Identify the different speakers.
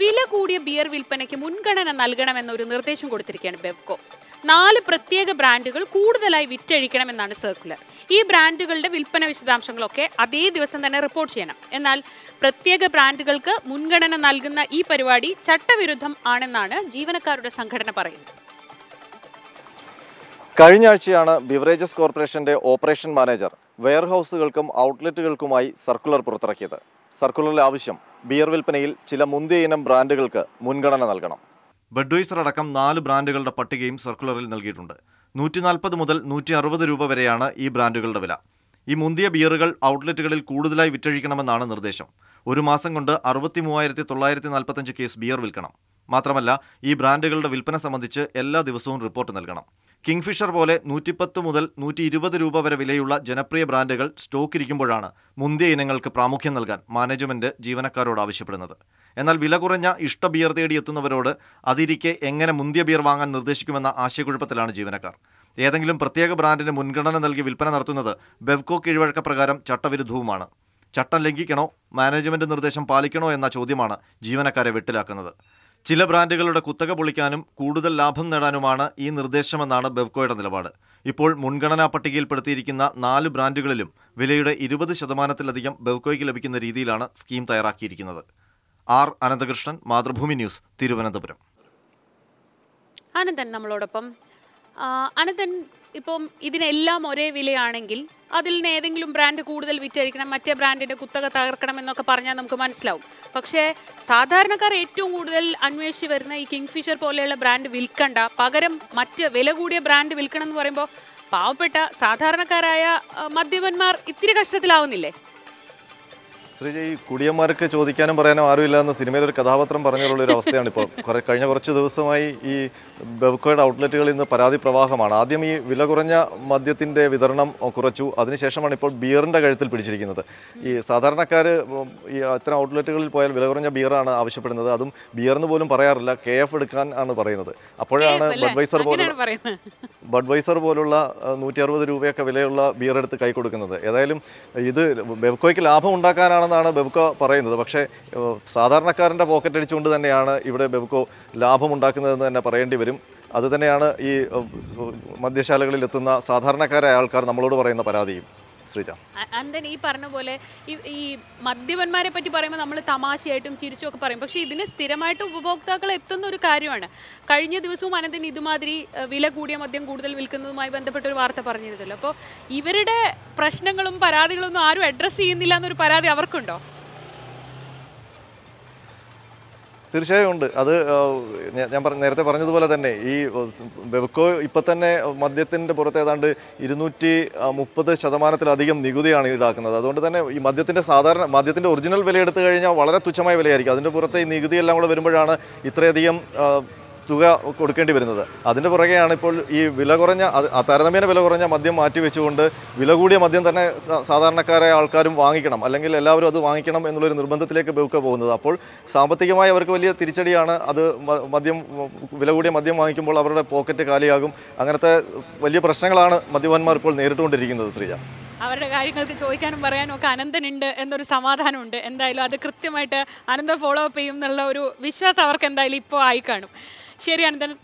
Speaker 1: വില കൂടിയ ബിയർ വിൽപ്പനയ്ക്ക് മുൻഗണന നൽകണമെന്നൊരു നിർദ്ദേശം കൊടുത്തിരിക്കുകയാണ് ബെവ്കോ നാല് പ്രത്യേക ബ്രാൻഡുകൾ കൂടുതലായി വിറ്റഴിക്കണമെന്നാണ് സർക്കുലർ ഈ ബ്രാൻഡുകളുടെ വിൽപ്പന വിശദാംശങ്ങളൊക്കെ അതേ ദിവസം തന്നെ റിപ്പോർട്ട് ചെയ്യണം എന്നാൽ പ്രത്യേക ബ്രാൻഡുകൾക്ക് മുൻഗണന നൽകുന്ന ഈ പരിപാടി ചട്ടവിരുദ്ധം ആണെന്നാണ് ജീവനക്കാരുടെ സംഘടന പറയുന്നത്
Speaker 2: കഴിഞ്ഞ ആഴ്ചയാണ് ബിവറേജസ് കോർപ്പറേഷന്റെ ഓപ്പറേഷൻ മാനേജർ വെയർഹൌസുകൾക്കും ഔട്ട്ലെറ്റുകൾക്കുമായി സർക്കുലർ പുറത്തിറക്കിയത് സർക്കുലറിലെ ആവശ്യം ബിയർ വിൽപ്പനയിൽ ചില മുന്തിയ ഇനം ബ്രാൻഡുകൾക്ക് മുൻഗണന നൽകണം ബഡ്വൈസർ അടക്കം നാല് ബ്രാൻഡുകളുടെ പട്ടികയും സർക്കുലറിൽ നൽകിയിട്ടുണ്ട് നൂറ്റി നാൽപ്പത് മുതൽ നൂറ്റി അറുപത് രൂപ വരെയാണ് ഈ ബ്രാൻഡുകളുടെ വില ഈ മുന്തിയ ബിയറുകൾ ഔട്ട്ലെറ്റുകളിൽ കൂടുതലായി വിറ്റഴിക്കണമെന്നാണ് നിർദ്ദേശം ഒരു മാസം കൊണ്ട് അറുപത്തി മൂവായിരത്തി തൊള്ളായിരത്തി നാൽപ്പത്തഞ്ച് കേസ് ബിയർ വിൽക്കണം മാത്രമല്ല ഈ ബ്രാൻഡുകളുടെ വിൽപ്പന സംബന്ധിച്ച് എല്ലാ ദിവസവും റിപ്പോർട്ട് നൽകണം കിങ്ഫിഷർ പോലെ നൂറ്റിപ്പത്ത് മുതൽ നൂറ്റി ഇരുപത് രൂപ വരെ വിലയുള്ള ജനപ്രിയ ബ്രാൻഡുകൾ സ്റ്റോക്ക് ഇരിക്കുമ്പോഴാണ് മുന്തിയ ഇനങ്ങൾക്ക് പ്രാമുഖ്യം നൽകാൻ മാനേജ്മെന്റ് ജീവനക്കാരോട് ആവശ്യപ്പെടുന്നത് എന്നാൽ വില കുറഞ്ഞ ഇഷ്ട ബിയർ എത്തുന്നവരോട് അതിരിക്കെ എങ്ങനെ മുന്തിയ ബിയർ വാങ്ങാൻ നിർദ്ദേശിക്കുമെന്ന ആശയക്കുഴപ്പത്തിലാണ് ജീവനക്കാർ ഏതെങ്കിലും പ്രത്യേക ബ്രാൻഡിന് മുൻഗണന നൽകി വിൽപ്പന നടത്തുന്നത് ബെവ്കോ കീഴ്വഴക്ക പ്രകാരം ചട്ടവിരുദ്ധവുമാണ് ചട്ടം ലംഘിക്കണോ മാനേജ്മെന്റ് നിർദ്ദേശം പാലിക്കണോ എന്ന ചോദ്യമാണ് ജീവനക്കാരെ വെട്ടിലാക്കുന്നത് ചില ബ്രാൻഡുകളുടെ കുത്തക പൊളിക്കാനും കൂടുതൽ ലാഭം നേടാനുമാണ് ഈ നിർദ്ദേശമെന്നാണ് ബെവ്കോയുടെ നിലപാട് ഇപ്പോൾ മുൻഗണനാ പട്ടികയിൽപ്പെടുത്തിയിരിക്കുന്ന നാല് ബ്രാൻഡുകളിലും വിലയുടെ ഇരുപത് ശതമാനത്തിലധികം ബെവ്കോയ്ക്ക് ലഭിക്കുന്ന രീതിയിലാണ് സ്കീം തയ്യാറാക്കിയിരിക്കുന്നത് ആർ അനന്തകൃഷ്ണൻ മാതൃഭൂമി ന്യൂസ് തിരുവനന്തപുരം
Speaker 1: അനന്തൻ നമ്മളോടൊപ്പം അനന്തൻ ഇപ്പം ഇതിനെല്ലാം ഒരേ വിലയാണെങ്കിൽ അതിൽ നിന്ന് ഏതെങ്കിലും ബ്രാൻഡ് കൂടുതൽ വിറ്റഴിക്കണം മറ്റേ ബ്രാൻഡിൻ്റെ കുത്തക തകർക്കണം എന്നൊക്കെ പറഞ്ഞാൽ നമുക്ക് മനസ്സിലാവും പക്ഷേ സാധാരണക്കാർ ഏറ്റവും കൂടുതൽ അന്വേഷിച്ച് വരുന്ന ഈ ഫിഷർ പോലെയുള്ള ബ്രാൻഡ് വിൽക്കണ്ട പകരം മറ്റ് വില കൂടിയ ബ്രാൻഡ് വിൽക്കണം എന്ന് പറയുമ്പോൾ പാവപ്പെട്ട സാധാരണക്കാരായ മദ്യപന്മാർ ഇത്തിരി കഷ്ടത്തിലാവുന്നില്ലേ
Speaker 2: ശ്രീജ ഈ കുടിയന്മാർക്ക് ചോദിക്കാനും പറയാനും ആരുമില്ല എന്ന സിനിമയിൽ ഒരു കഥാപാത്രം പറഞ്ഞുള്ള ഒരു അവസ്ഥയാണ് ഇപ്പോൾ കുറെ കഴിഞ്ഞ കുറച്ച് ദിവസമായി ഈ ബെവ്കോയുടെ ഔട്ട്ലെറ്റുകളിൽ നിന്ന് പരാതി പ്രവാഹമാണ് ആദ്യം ഈ വില കുറഞ്ഞ മദ്യത്തിൻ്റെ വിതരണം കുറച്ചു അതിനുശേഷമാണ് ഇപ്പോൾ ബിയറിൻ്റെ കഴുത്തിൽ പിടിച്ചിരിക്കുന്നത് ഈ സാധാരണക്കാർ ഈ അത്തരം ഔട്ട്ലെറ്റുകളിൽ പോയാൽ വില കുറഞ്ഞ ബിയറാണ് ആവശ്യപ്പെടുന്നത് അതും ബിയർന്ന് പോലും പറയാറില്ല കെ എഫ് എടുക്കാൻ ആണ് പറയുന്നത് അപ്പോഴാണ് ബഡ്വൈസർ പോലും ബഡ്വൈസർ പോലുള്ള നൂറ്റി അറുപത് രൂപയൊക്കെ വിലയുള്ള ബിയർ എടുത്ത് കൈ കൊടുക്കുന്നത് ഏതായാലും ഇത് ബെവ്കോയ്ക്ക് ലാഭം ഉണ്ടാക്കാനാണ് എന്നാണ് ബെബുക്കോ പറയുന്നത് പക്ഷേ സാധാരണക്കാരൻ്റെ പോക്കറ്റ് അടിച്ചുകൊണ്ട് തന്നെയാണ് ഇവിടെ ബെബ്കോ ലാഭമുണ്ടാക്കുന്നതെന്ന് തന്നെ പറയേണ്ടി വരും അതുതന്നെയാണ് ഈ മദ്യശാലകളിൽ എത്തുന്ന സാധാരണക്കാരായ ആൾക്കാർ നമ്മളോട് പറയുന്ന പരാതിയും ശ്രീജ
Speaker 1: അനന്തൻ ഈ പറഞ്ഞ പോലെ ഈ മദ്യപന്മാരെ പറ്റി പറയുമ്പോൾ നമ്മൾ തമാശയായിട്ടും ചിരിച്ചും ഒക്കെ പറയും പക്ഷേ ഇതിന് സ്ഥിരമായിട്ട് ഉപഭോക്താക്കൾ എത്തുന്ന ഒരു കാര്യമാണ് കഴിഞ്ഞ ദിവസവും അനന്തൻ ഇതുമാതിരി വില കൂടിയ മദ്യം കൂടുതൽ വിൽക്കുന്നതുമായി ബന്ധപ്പെട്ട ഒരു വാർത്ത പറഞ്ഞിരുന്നല്ലോ അപ്പോൾ ഇവരുടെ പ്രശ്നങ്ങളും പരാതികളൊന്നും ആരും അഡ്രസ്സ് ചെയ്യുന്നില്ല എന്നൊരു പരാതി അവർക്കുണ്ടോ
Speaker 2: തീർച്ചയായും ഉണ്ട് അത് ഞാൻ പറഞ്ഞ നേരത്തെ പറഞ്ഞതുപോലെ തന്നെ ഈ ബെവ്കോ ഇപ്പം തന്നെ മദ്യത്തിൻ്റെ പുറത്ത് ഏതാണ്ട് ഇരുന്നൂറ്റി മുപ്പത് ശതമാനത്തിലധികം നികുതിയാണ് ഈടാക്കുന്നത് അതുകൊണ്ട് തന്നെ ഈ മദ്യത്തിൻ്റെ സാധാരണ മദ്യത്തിൻ്റെ ഒറിജിനൽ വില എടുത്തു കഴിഞ്ഞാൽ വളരെ തുച്ഛമായ വിലയായിരിക്കും അതിൻ്റെ പുറത്ത് ഈ നികുതിയെല്ലാം കൂടെ വരുമ്പോഴാണ് ഇത്രയധികം തുക കൊടുക്കേണ്ടി വരുന്നത് അതിൻ്റെ പുറകെയാണ് ഇപ്പോൾ ഈ വില കുറഞ്ഞ താരതമ്യേന വില കുറഞ്ഞ മദ്യം മാറ്റി വെച്ചുകൊണ്ട് വില കൂടിയ മദ്യം തന്നെ സാധാരണക്കാരെ ആൾക്കാരും വാങ്ങിക്കണം അല്ലെങ്കിൽ എല്ലാവരും അത് വാങ്ങിക്കണം എന്നുള്ളൊരു നിർബന്ധത്തിലേക്ക് ബെവുക്ക പോകുന്നത് അപ്പോൾ സാമ്പത്തികമായി അവർക്ക് വലിയ തിരിച്ചടിയാണ് അത് മദ്യം വില കൂടിയ മദ്യം വാങ്ങിക്കുമ്പോൾ അവരുടെ പോക്കറ്റ് കാലിയാകും അങ്ങനത്തെ വലിയ പ്രശ്നങ്ങളാണ് മദ്യപന്മാർ ഇപ്പോൾ നേരിട്ടുകൊണ്ടിരിക്കുന്നത് ശ്രീജ
Speaker 1: അവരുടെ കാര്യങ്ങൾക്ക് ചോദിക്കാനും പറയാനും ഒക്കെ അനന്തനുണ്ട് എന്നൊരു സമാധാനമുണ്ട് എന്തായാലും അത് കൃത്യമായിട്ട് അനന്ത ഫോളോ അപ്പ് ചെയ്യും എന്നുള്ള ഒരു വിശ്വാസം അവർക്ക് എന്തായാലും ഇപ്പോൾ ആയി കാണും ശരിയാണ് എന്തായാലും